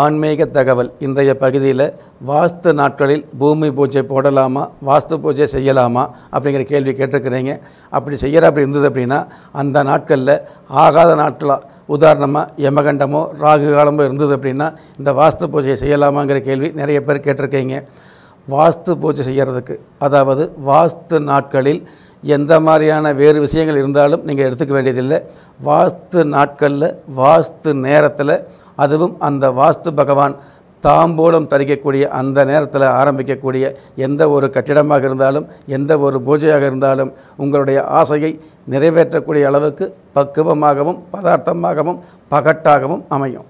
ஆன்மீக தகவல் இன்றைய பகுதியில் வாஸ்து நாட்களில் பூமி பூஜை போடலாமா வாஸ்து பூஜை செய்யலாமா அப்படிங்கிற கேள்வி கேட்டிருக்கிறீங்க அப்படி செய்கிற அப்படி இருந்தது அப்படின்னா அந்த நாட்களில் ஆகாத நாட்களாக உதாரணமாக யமகண்டமோ ராகு காலமோ இருந்தது அப்படின்னா இந்த வாஸ்து பூஜையை செய்யலாமாங்கிற கேள்வி நிறைய பேர் கேட்டிருக்கீங்க வாஸ்து பூஜை செய்கிறதுக்கு அதாவது வாஸ்து நாட்களில் எந்த மாதிரியான வேறு விஷயங்கள் இருந்தாலும் நீங்கள் எடுத்துக்க வேண்டியதில்லை வாஸ்து நாட்களில் வாஸ்து நேரத்தில் அதுவும் அந்த வாஸ்து பகவான் தாம்பூலம் தரிக்கக்கூடிய அந்த நேரத்தில் ஆரம்பிக்கக்கூடிய எந்த ஒரு கட்டிடமாக இருந்தாலும் எந்த ஒரு பூஜையாக இருந்தாலும் உங்களுடைய ஆசையை நிறைவேற்றக்கூடிய அளவுக்கு பக்குவமாகவும் பதார்த்தமாகவும் பகட்டாகவும் அமையும்